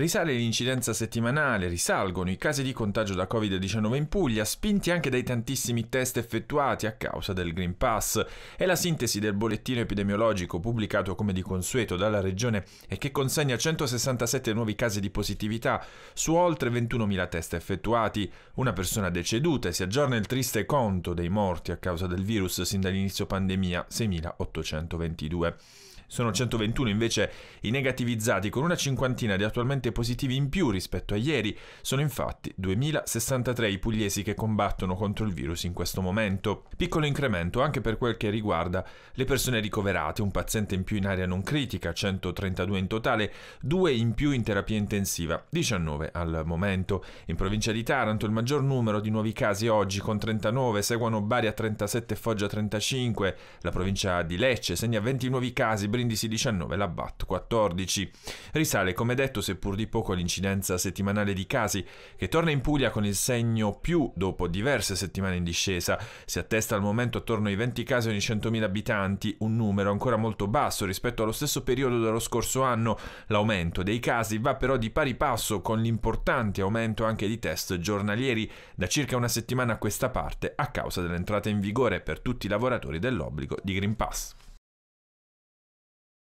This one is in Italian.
Risale l'incidenza settimanale, risalgono i casi di contagio da Covid-19 in Puglia, spinti anche dai tantissimi test effettuati a causa del Green Pass. E la sintesi del bollettino epidemiologico pubblicato come di consueto dalla Regione e che consegna 167 nuovi casi di positività su oltre 21.000 test effettuati, una persona deceduta e si aggiorna il triste conto dei morti a causa del virus sin dall'inizio pandemia 6.822. Sono 121 invece i negativizzati, con una cinquantina di attualmente positivi in più rispetto a ieri. Sono infatti 2063 i pugliesi che combattono contro il virus in questo momento. Piccolo incremento anche per quel che riguarda le persone ricoverate, un paziente in più in area non critica, 132 in totale, due in più in terapia intensiva, 19 al momento. In provincia di Taranto il maggior numero di nuovi casi oggi con 39, seguono Bari a 37 e Foggia 35, la provincia di Lecce segna 20 nuovi casi, Brindisi 19, la BAT 14. Risale, come detto, seppur di poco l'incidenza settimanale di casi, che torna in Puglia con il segno più dopo diverse settimane in discesa. Si attesta al momento attorno ai 20 casi ogni 100.000 abitanti, un numero ancora molto basso rispetto allo stesso periodo dello scorso anno. L'aumento dei casi va però di pari passo con l'importante aumento anche di test giornalieri da circa una settimana a questa parte a causa dell'entrata in vigore per tutti i lavoratori dell'obbligo di Green Pass.